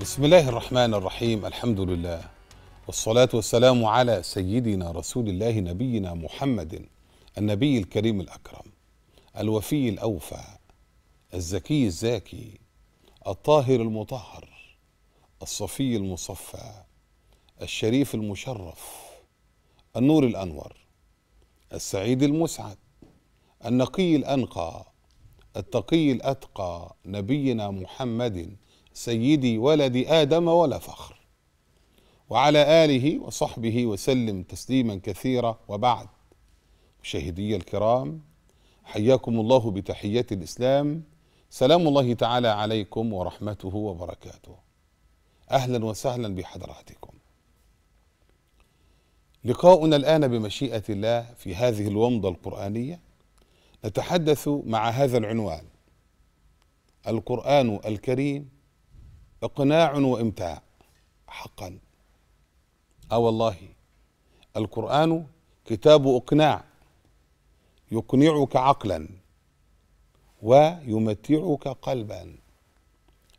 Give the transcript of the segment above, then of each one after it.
بسم الله الرحمن الرحيم الحمد لله والصلاة والسلام على سيدنا رسول الله نبينا محمد النبي الكريم الأكرم الوفي الأوفى الزكي الزاكي الطاهر المطهر الصفي المصفى الشريف المشرف النور الأنور السعيد المسعد النقي الأنقى التقي الأتقى نبينا محمد سيدي ولد آدم ولا فخر وعلى آله وصحبه وسلم تسليما كثيرا وبعد مشاهدي الكرام حياكم الله بتحية الإسلام سلام الله تعالى عليكم ورحمته وبركاته أهلا وسهلا بحضراتكم لقاؤنا الآن بمشيئة الله في هذه الومضة القرآنية نتحدث مع هذا العنوان القرآن الكريم اقناع وامتاع حقا اه والله القران كتاب اقناع يقنعك عقلا ويمتعك قلبا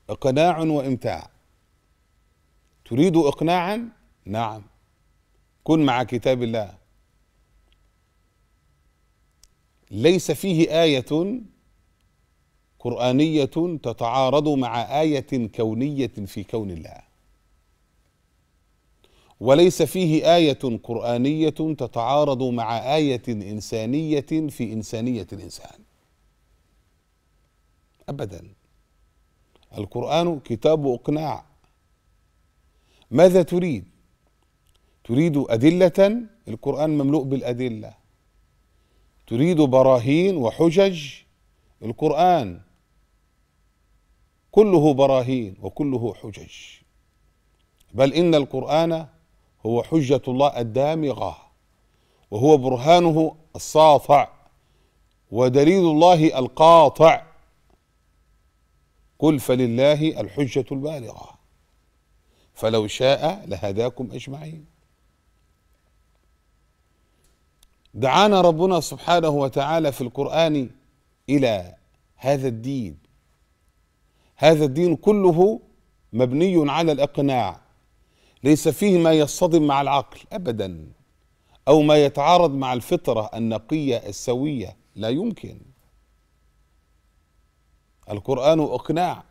اقناع وامتاع تريد اقناعا نعم كن مع كتاب الله ليس فيه ايه قرانيه تتعارض مع ايه كونيه في كون الله وليس فيه ايه قرانيه تتعارض مع ايه انسانيه في انسانيه الانسان ابدا القران كتاب اقناع ماذا تريد تريد ادله القران مملوء بالادله تريد براهين وحجج القران كله براهين وكله حجج بل ان القران هو حجه الله الدامغه وهو برهانه الساطع ودليل الله القاطع قل فلله الحجه البالغه فلو شاء لهداكم اجمعين دعانا ربنا سبحانه وتعالى في القران الى هذا الدين هذا الدين كله مبني على الاقناع ليس فيه ما يصطدم مع العقل ابدا او ما يتعارض مع الفطره النقيه السويه لا يمكن القران اقناع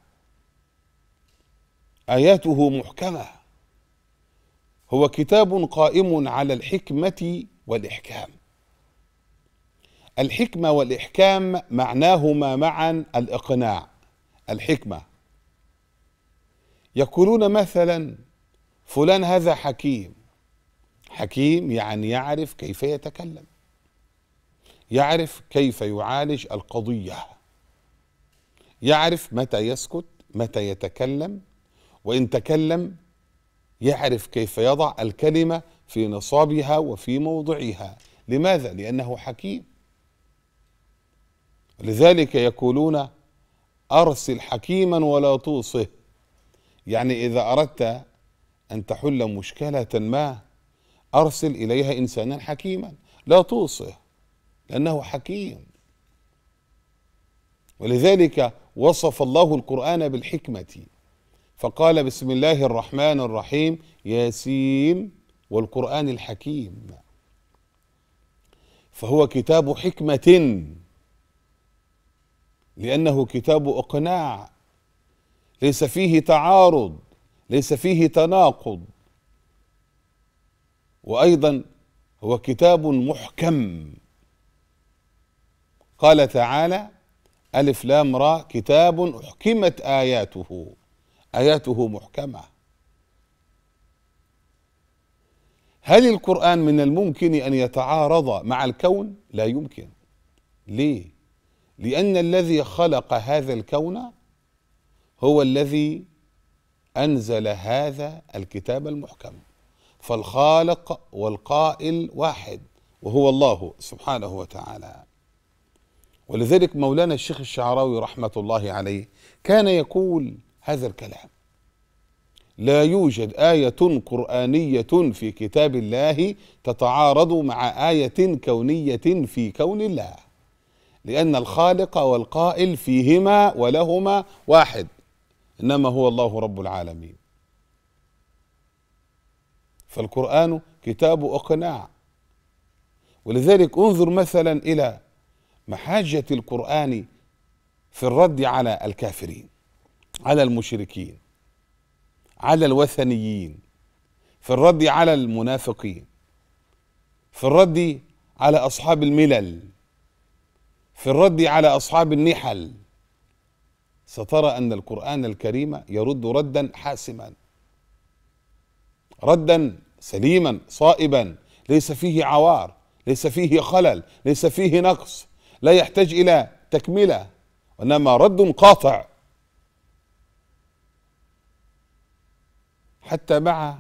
اياته محكمه هو كتاب قائم على الحكمه والاحكام الحكمه والاحكام معناهما معا الاقناع الحكمة يقولون مثلا فلان هذا حكيم حكيم يعني يعرف كيف يتكلم يعرف كيف يعالج القضية يعرف متى يسكت متى يتكلم وإن تكلم يعرف كيف يضع الكلمة في نصابها وفي موضعها لماذا؟ لأنه حكيم لذلك يقولون أرسل حكيما ولا توصه يعني إذا أردت أن تحل مشكلة ما أرسل إليها إنسانا حكيما لا توصه لأنه حكيم ولذلك وصف الله القرآن بالحكمة فقال بسم الله الرحمن الرحيم ياسين والقرآن الحكيم فهو كتاب حكمة لأنه كتاب إقناع ليس فيه تعارض ليس فيه تناقض وأيضا هو كتاب محكم قال تعالى ألف لام را كتاب أحكمت آياته آياته محكمة هل القرآن من الممكن أن يتعارض مع الكون؟ لا يمكن ليه؟ لأن الذي خلق هذا الكون هو الذي أنزل هذا الكتاب المحكم فالخالق والقائل واحد وهو الله سبحانه وتعالى ولذلك مولانا الشيخ الشعراوي رحمة الله عليه كان يقول هذا الكلام لا يوجد آية قرآنية في كتاب الله تتعارض مع آية كونية في كون الله لأن الخالق والقائل فيهما ولهما واحد إنما هو الله رب العالمين فالقرآن كتاب إقناع ولذلك انظر مثلا إلى محاجة القرآن في الرد على الكافرين على المشركين على الوثنيين في الرد على المنافقين في الرد على أصحاب الملل في الرد على أصحاب النحل سترى أن القرآن الكريم يرد ردا حاسما ردا سليما صائبا ليس فيه عوار ليس فيه خلل ليس فيه نقص لا يحتاج إلى تكملة وإنما رد قاطع حتى مع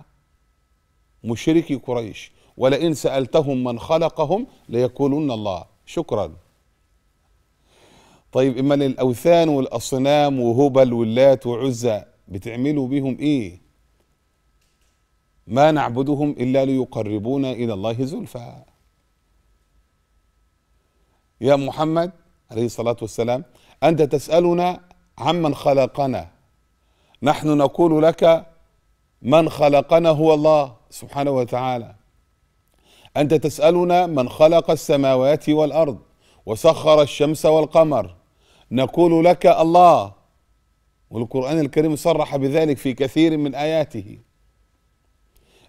مشركي قريش ولئن سألتهم من خلقهم ليقولن الله شكرا طيب اما الاوثان والاصنام وهبل واللات وعزى بتعملوا بهم ايه ما نعبدهم الا ليقربونا الى الله زلفى يا محمد عليه الصلاه والسلام انت تسالنا عمن خلقنا نحن نقول لك من خلقنا هو الله سبحانه وتعالى انت تسالنا من خلق السماوات والارض وسخر الشمس والقمر نقول لك الله والقرآن الكريم صرح بذلك في كثير من آياته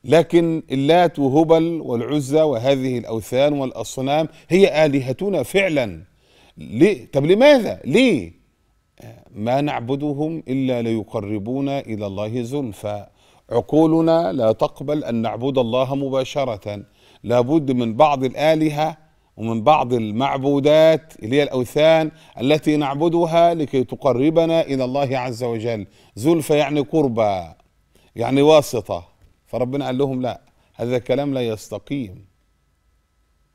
لكن اللات وهبل والعزى وهذه الأوثان والأصنام هي آلهتنا فعلا ليه؟ طب لماذا ليه ما نعبدهم إلا ليقربونا إلى الله زلفى عقولنا لا تقبل أن نعبد الله مباشرة لابد من بعض الآلهة ومن بعض المعبودات اللي هي الاوثان التي نعبدها لكي تقربنا الى الله عز وجل زلفى يعني قربى يعني واسطه فربنا قال لهم لا هذا كلام لا يستقيم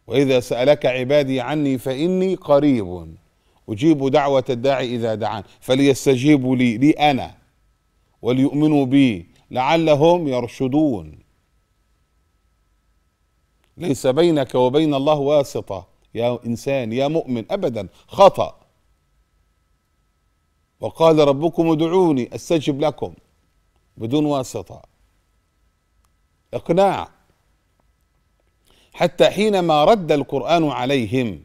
واذا سالك عبادي عني فاني قريب اجيب دعوه الداعي اذا دعان فليستجيبوا لي لي انا وليؤمنوا بي لعلهم يرشدون ليس بينك وبين الله واسطة يا إنسان يا مؤمن أبدا خطأ وقال ربكم ادعوني أستجب لكم بدون واسطة إقناع حتى حينما رد القرآن عليهم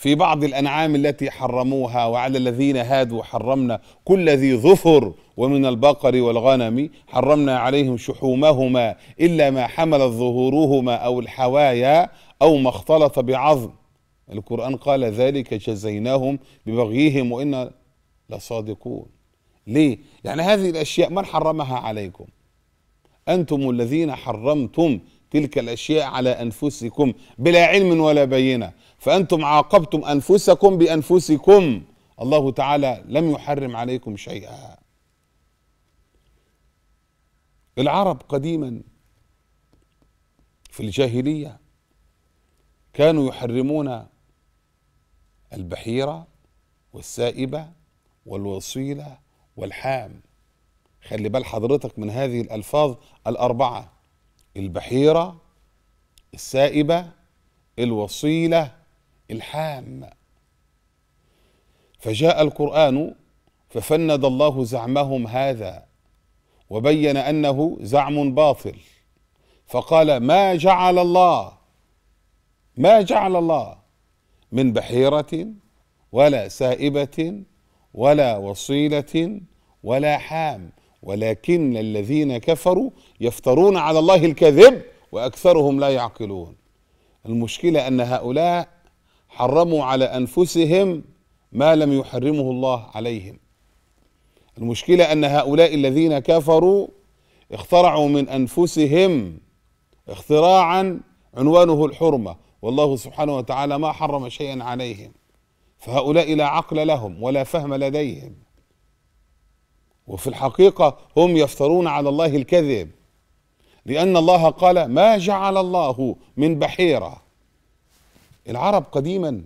في بعض الأنعام التي حرموها وعلى الذين هادوا حرمنا كل ذي ظفر ومن البقر والغنم حرمنا عليهم شحومهما إلا ما حملت ظهورهما أو الحوايا أو ما اختلط بعظم القرآن قال ذلك جزيناهم ببغيهم وإنا لصادقون ليه؟ يعني هذه الأشياء من حرمها عليكم؟ أنتم الذين حرمتم تلك الأشياء على أنفسكم بلا علم ولا بينة فأنتم عاقبتم أنفسكم بأنفسكم الله تعالى لم يحرم عليكم شيئا العرب قديما في الجاهلية كانوا يحرمون البحيرة والسائبة والوصيلة والحام خلي بال حضرتك من هذه الألفاظ الأربعة البحيرة السائبة الوصيلة الحام فجاء القران ففند الله زعمهم هذا وبين انه زعم باطل فقال ما جعل الله ما جعل الله من بحيره ولا سائبه ولا وصيله ولا حام ولكن الذين كفروا يفترون على الله الكذب واكثرهم لا يعقلون المشكله ان هؤلاء حرموا على انفسهم ما لم يحرمه الله عليهم المشكله ان هؤلاء الذين كفروا اخترعوا من انفسهم اختراعا عنوانه الحرمه والله سبحانه وتعالى ما حرم شيئا عليهم فهؤلاء لا عقل لهم ولا فهم لديهم وفي الحقيقه هم يفترون على الله الكذب لان الله قال ما جعل الله من بحيره العرب قديما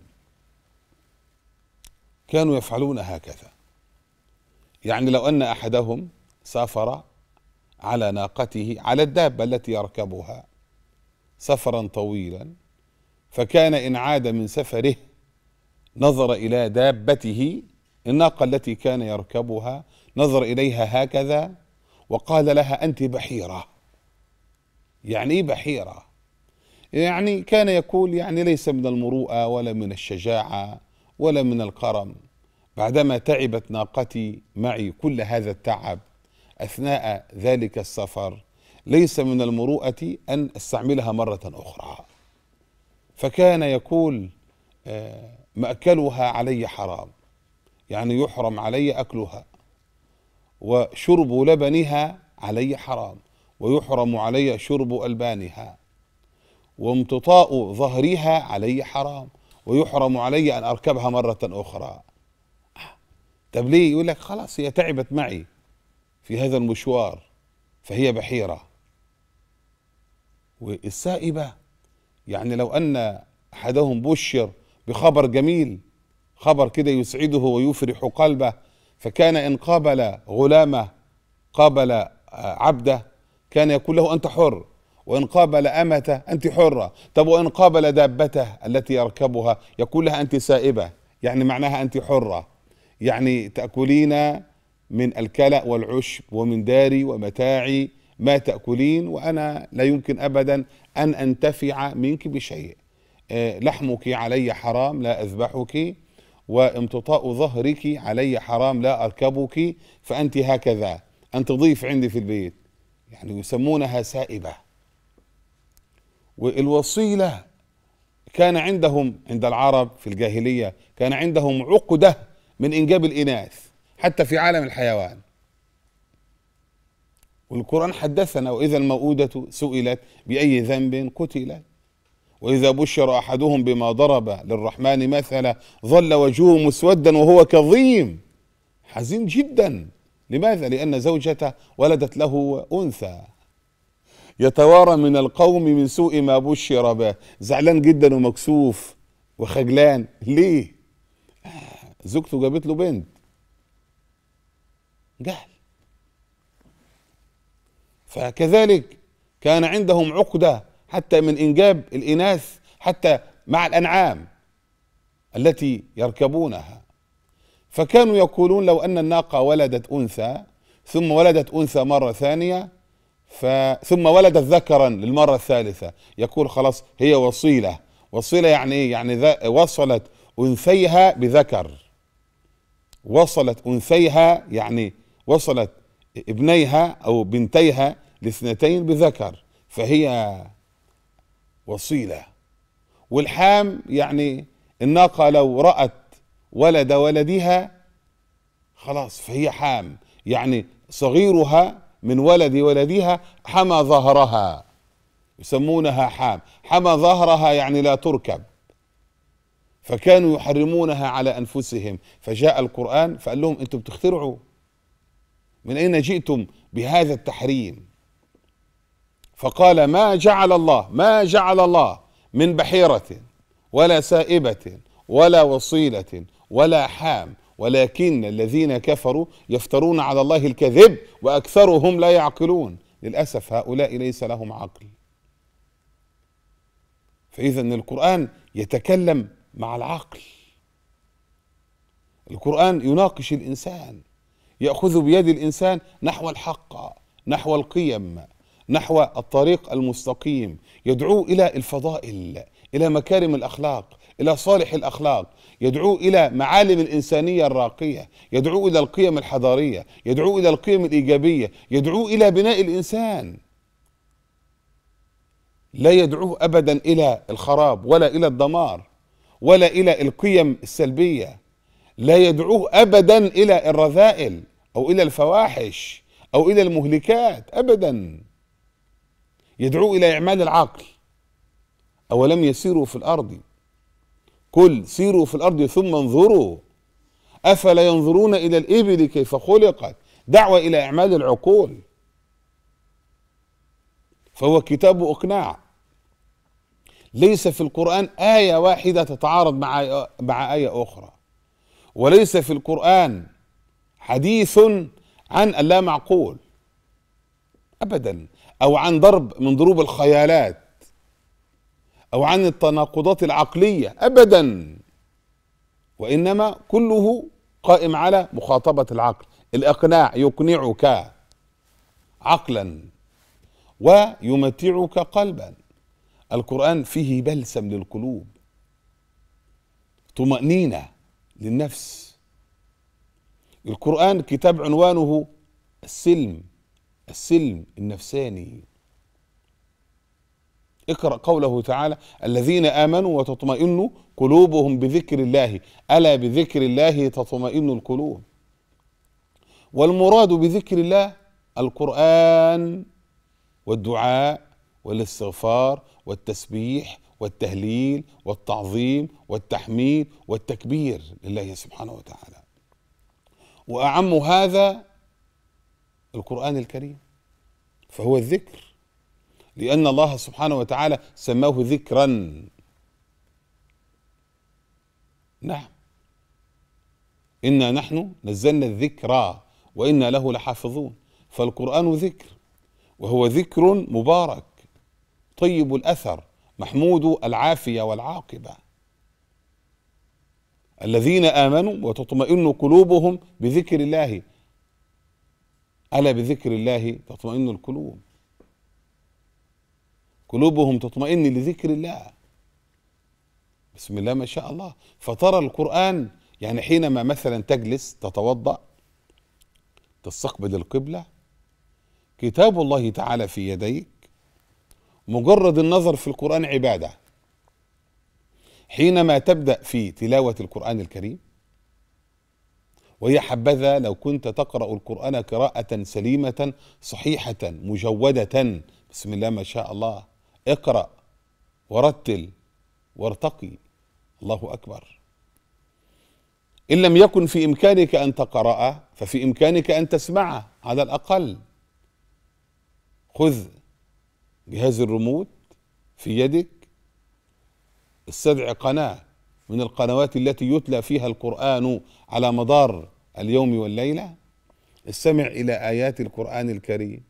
كانوا يفعلون هكذا يعني لو ان احدهم سافر على ناقته على الدابه التي يركبها سفرا طويلا فكان ان عاد من سفره نظر الى دابته الناقه التي كان يركبها نظر اليها هكذا وقال لها انت بحيره يعني ايه بحيره يعني كان يقول يعني ليس من المروءة ولا من الشجاعة ولا من الكرم بعدما تعبت ناقتي معي كل هذا التعب أثناء ذلك السفر ليس من المروءة أن أستعملها مرة أخرى فكان يقول آه، مأكلها علي حرام يعني يحرم علي أكلها وشرب لبنها علي حرام ويحرم علي شرب ألبانها وامتطاء ظهرها علي حرام ويحرم علي أن أركبها مرة أخرى طب ليه يقول لك خلاص هي تعبت معي في هذا المشوار فهي بحيرة والسائبة يعني لو أن أحدهم بشر بخبر جميل خبر كده يسعده ويفرح قلبه فكان إن قابل غلامه قابل عبده كان يقول له أنت حر وإن قابل أمته أنت حرة طب وإن قابل دابته التي يركبها يقول لها أنت سائبة يعني معناها أنت حرة يعني تأكلين من الكلأ والعشب ومن داري ومتاعي ما تأكلين وأنا لا يمكن أبدا أن أنتفع منك بشيء آه، لحمك علي حرام لا أذبحك وامتطاء ظهرك علي حرام لا أركبك فأنت هكذا أنت ضيف عندي في البيت يعني يسمونها سائبة والوصيله كان عندهم عند العرب في الجاهليه كان عندهم عقده من انجاب الاناث حتى في عالم الحيوان والقرآن حدثنا وإذا الموءودة سئلت بأي ذنب قتلت وإذا بشر أحدهم بما ضرب للرحمن مثلا ظل وجهه مسودا وهو كظيم حزين جدا لماذا؟ لأن زوجته ولدت له أنثى يتوارى من القوم من سوء ما بشر به زعلان جدا ومكسوف وخجلان ليه آه، زوجته جابت له بنت جهل فكذلك كان عندهم عقده حتى من انجاب الاناث حتى مع الانعام التي يركبونها فكانوا يقولون لو ان الناقه ولدت انثى ثم ولدت انثى مره ثانيه ثم ولدت ذكرا للمرة الثالثة يقول خلاص هي وصيلة وصيلة يعني إيه يعني ذا وصلت أنثيها بذكر وصلت أنثيها يعني وصلت ابنيها أو بنتيها لاثنتين بذكر فهي وصيلة والحام يعني الناقة لو رأت ولد ولدها خلاص فهي حام يعني صغيرها من ولد ولدها حمى ظهرها يسمونها حام حمى ظهرها يعني لا تركب فكانوا يحرمونها على انفسهم فجاء القران فقال لهم انتم بتخترعوا من اين جئتم بهذا التحريم فقال ما جعل الله ما جعل الله من بحيره ولا سائبه ولا وصيله ولا حام ولكن الذين كفروا يفترون على الله الكذب واكثرهم لا يعقلون للاسف هؤلاء ليس لهم عقل فاذا القران يتكلم مع العقل القران يناقش الانسان ياخذ بيد الانسان نحو الحق نحو القيم نحو الطريق المستقيم يدعوه الى الفضائل الى مكارم الاخلاق الى صالح الاخلاق يدعوه الى معالم الانسانيه الراقيه يدعوه الى القيم الحضاريه يدعوه الى القيم الايجابيه يدعوه الى بناء الانسان لا يدعوه ابدا الى الخراب ولا الى الدمار ولا الى القيم السلبيه لا يدعوه ابدا الى الرذائل او الى الفواحش او الى المهلكات ابدا يدعوه الى اعمال العقل اولم يسيروا في الارض كل سيروا في الأرض ثم انظروا أفلا ينظرون إلى الإبل كيف خلقت دعوة إلى إعمال العقول فهو كتاب إقناع ليس في القرآن آية واحدة تتعارض مع آية- مع آية أخرى وليس في القرآن حديث عن اللا معقول أبدا أو عن ضرب من ضروب الخيالات او عن التناقضات العقليه ابدا وانما كله قائم على مخاطبه العقل الاقناع يقنعك عقلا ويمتعك قلبا القران فيه بلسم للقلوب طمانينه للنفس القران كتاب عنوانه السلم السلم النفساني اقرأ قوله تعالى الذين آمنوا وتطمئن قلوبهم بذكر الله ألا بذكر الله تطمئن القلوب والمراد بذكر الله القرآن والدعاء والاستغفار والتسبيح والتهليل والتعظيم والتحميد والتكبير لله سبحانه وتعالى وأعم هذا القرآن الكريم فهو الذكر لأن الله سبحانه وتعالى سماه ذكرا نعم إنا نحن نزلنا الذكرى وإنا له لحافظون فالقرآن ذكر وهو ذكر مبارك طيب الأثر محمود العافية والعاقبة الذين آمنوا وتطمئن قلوبهم بذكر الله ألا بذكر الله تطمئن القلوب قلوبهم تطمئن لذكر الله بسم الله ما شاء الله فترى القرآن يعني حينما مثلا تجلس تتوضأ تستقبل القبلة كتاب الله تعالى في يديك مجرد النظر في القرآن عبادة حينما تبدأ في تلاوة القرآن الكريم وهي حبذا لو كنت تقرأ القرآن قراءة سليمة صحيحة مجودة بسم الله ما شاء الله اقرأ ورتل وارتقي الله أكبر إن لم يكن في إمكانك أن تقرا ففي إمكانك أن تسمعه على الأقل خذ جهاز الريموت في يدك استدع قناة من القنوات التي يتلى فيها القرآن على مدار اليوم والليلة استمع إلى آيات القرآن الكريم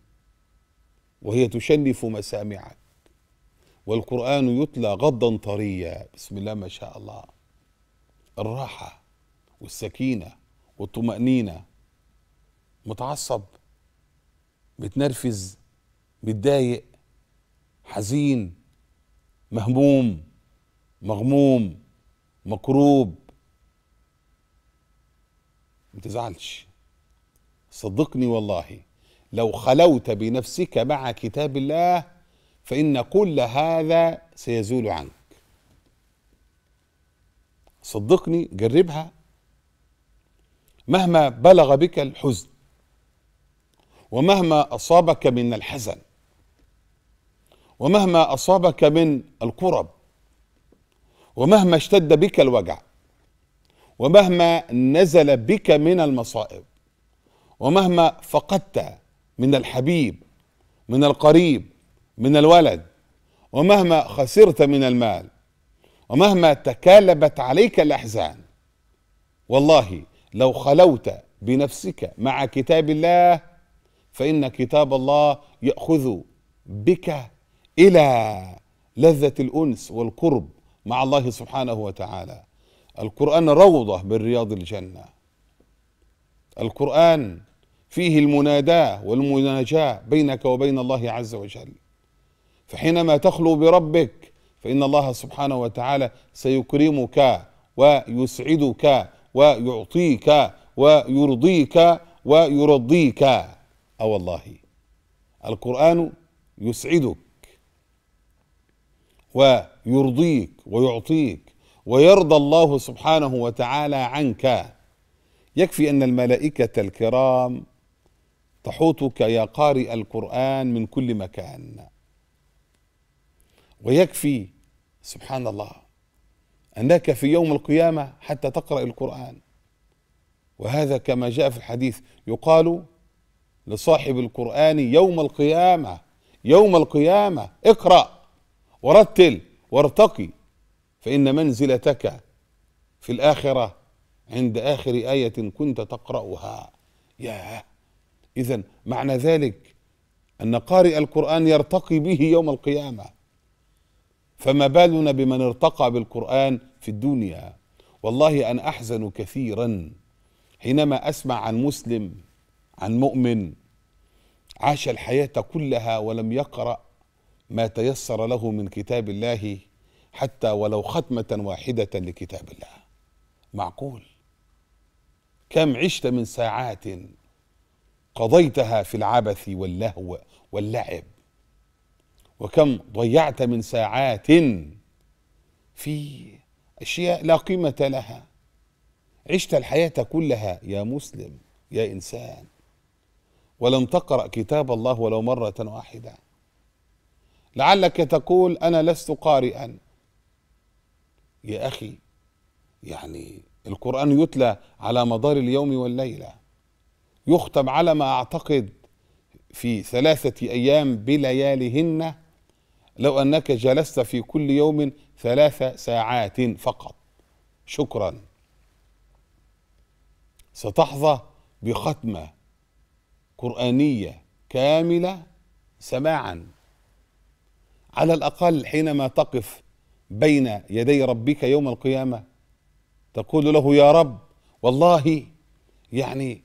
وهي تشنف مسامعك والقرآن يتلى غضا طريا بسم الله ما شاء الله الراحة والسكينة والطمأنينة متعصب متنرفز متضايق حزين مهموم مغموم مكروب ما تزعلش صدقني والله لو خلوت بنفسك مع كتاب الله فإن كل هذا سيزول عنك صدقني جربها مهما بلغ بك الحزن ومهما أصابك من الحزن ومهما أصابك من الكرب ومهما اشتد بك الوجع ومهما نزل بك من المصائب ومهما فقدت من الحبيب من القريب من الولد ومهما خسرت من المال ومهما تكالبت عليك الاحزان والله لو خلوت بنفسك مع كتاب الله فان كتاب الله ياخذ بك الى لذه الانس والقرب مع الله سبحانه وتعالى القران روضه من رياض الجنه القران فيه المناداه والمناجاه بينك وبين الله عز وجل فحينما تخلو بربك فإن الله سبحانه وتعالى سيكرمك ويسعدك ويعطيك ويرضيك ويرضيك أو والله القرآن يسعدك ويرضيك ويعطيك ويرضى الله سبحانه وتعالى عنك يكفي ان الملائكه الكرام تحوطك يا قارئ القران من كل مكان ويكفي سبحان الله أنك في يوم القيامة حتى تقرأ القرآن وهذا كما جاء في الحديث يقال لصاحب القرآن يوم القيامة يوم القيامة اقرأ ورتل وارتقي فإن منزلتك في الآخرة عند آخر آية كنت تقرأها ياه إذا معنى ذلك أن قارئ القرآن يرتقي به يوم القيامة فما بالنا بمن ارتقى بالقرآن في الدنيا والله أن أحزن كثيرا حينما أسمع عن مسلم عن مؤمن عاش الحياة كلها ولم يقرأ ما تيسر له من كتاب الله حتى ولو ختمة واحدة لكتاب الله معقول كم عشت من ساعات قضيتها في العبث واللهو واللعب وكم ضيعت من ساعات في اشياء لا قيمه لها عشت الحياه كلها يا مسلم يا انسان ولم تقرا كتاب الله ولو مره واحده لعلك تقول انا لست قارئا يا اخي يعني القران يتلى على مدار اليوم والليله يختم على ما اعتقد في ثلاثه ايام بليالهن لو أنك جلست في كل يوم ثلاث ساعات فقط شكرا ستحظى بختمة قرآنية كاملة سماعا على الأقل حينما تقف بين يدي ربك يوم القيامة تقول له يا رب والله يعني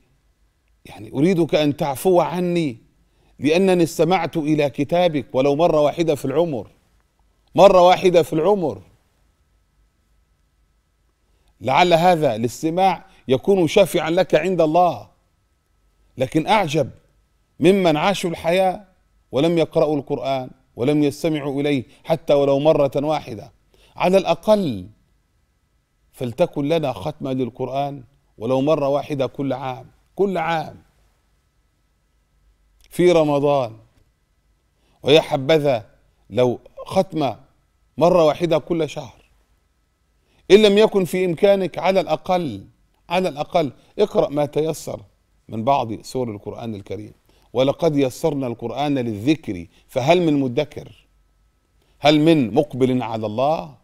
يعني أريدك أن تعفو عني لأنني استمعت إلى كتابك ولو مرة واحدة في العمر مرة واحدة في العمر لعل هذا الاستماع يكون شافعا لك عند الله لكن أعجب ممن عاشوا الحياة ولم يقرأوا القرآن ولم يستمعوا إليه حتى ولو مرة واحدة على الأقل فلتكن لنا ختمة للقرآن ولو مرة واحدة كل عام كل عام في رمضان ويا حبذا لو ختمة مرة واحدة كل شهر إن لم يكن في إمكانك على الأقل على الأقل اقرأ ما تيسر من بعض سور القرآن الكريم ولقد يسرنا القرآن للذكر فهل من مدكر هل من مقبل على الله